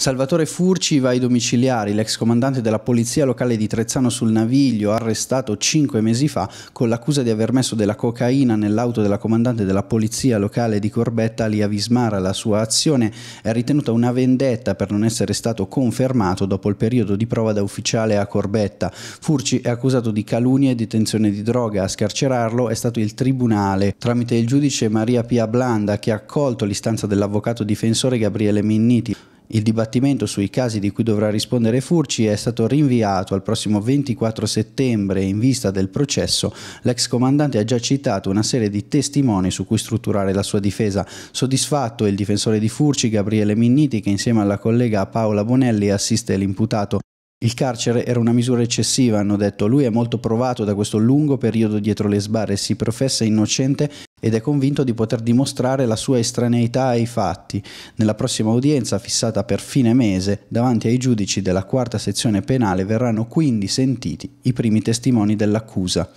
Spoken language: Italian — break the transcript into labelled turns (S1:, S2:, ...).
S1: Salvatore Furci va ai domiciliari, l'ex comandante della polizia locale di Trezzano sul Naviglio, arrestato cinque mesi fa con l'accusa di aver messo della cocaina nell'auto della comandante della polizia locale di Corbetta, Lia Vismara. La sua azione è ritenuta una vendetta per non essere stato confermato dopo il periodo di prova da ufficiale a Corbetta. Furci è accusato di calunnia e detenzione di droga. A scarcerarlo è stato il tribunale, tramite il giudice Maria Pia Blanda, che ha accolto l'istanza dell'avvocato difensore Gabriele Minniti. Il dibattimento sui casi di cui dovrà rispondere Furci è stato rinviato al prossimo 24 settembre in vista del processo. L'ex comandante ha già citato una serie di testimoni su cui strutturare la sua difesa. Soddisfatto il difensore di Furci, Gabriele Minniti, che insieme alla collega Paola Bonelli assiste l'imputato. Il carcere era una misura eccessiva, hanno detto. Lui è molto provato da questo lungo periodo dietro le sbarre, e si professa innocente ed è convinto di poter dimostrare la sua estraneità ai fatti nella prossima udienza fissata per fine mese davanti ai giudici della quarta sezione penale verranno quindi sentiti i primi testimoni dell'accusa.